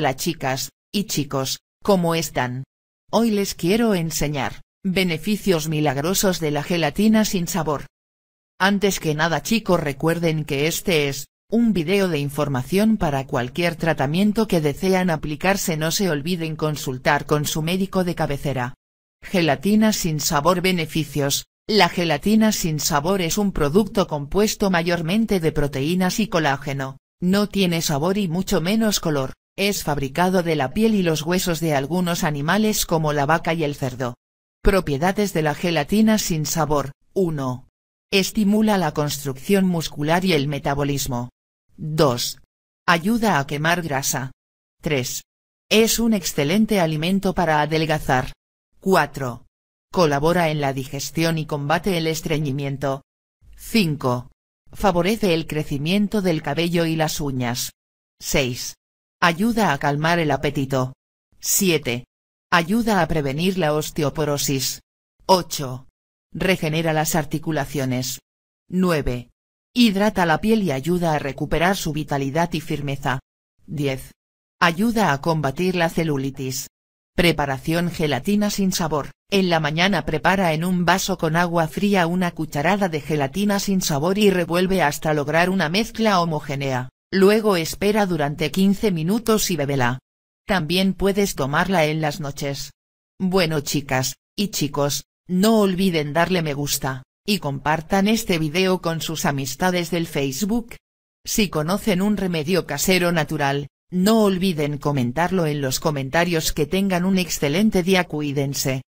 Hola chicas, y chicos, ¿cómo están? Hoy les quiero enseñar, beneficios milagrosos de la gelatina sin sabor. Antes que nada chicos recuerden que este es, un video de información para cualquier tratamiento que desean aplicarse no se olviden consultar con su médico de cabecera. Gelatina sin sabor beneficios, la gelatina sin sabor es un producto compuesto mayormente de proteínas y colágeno, no tiene sabor y mucho menos color. Es fabricado de la piel y los huesos de algunos animales como la vaca y el cerdo. Propiedades de la gelatina sin sabor. 1. Estimula la construcción muscular y el metabolismo. 2. Ayuda a quemar grasa. 3. Es un excelente alimento para adelgazar. 4. Colabora en la digestión y combate el estreñimiento. 5. Favorece el crecimiento del cabello y las uñas. 6. Ayuda a calmar el apetito. 7. Ayuda a prevenir la osteoporosis. 8. Regenera las articulaciones. 9. Hidrata la piel y ayuda a recuperar su vitalidad y firmeza. 10. Ayuda a combatir la celulitis. Preparación gelatina sin sabor. En la mañana prepara en un vaso con agua fría una cucharada de gelatina sin sabor y revuelve hasta lograr una mezcla homogénea. Luego espera durante 15 minutos y bébela. También puedes tomarla en las noches. Bueno chicas, y chicos, no olviden darle me gusta, y compartan este video con sus amistades del Facebook. Si conocen un remedio casero natural, no olviden comentarlo en los comentarios que tengan un excelente día cuídense.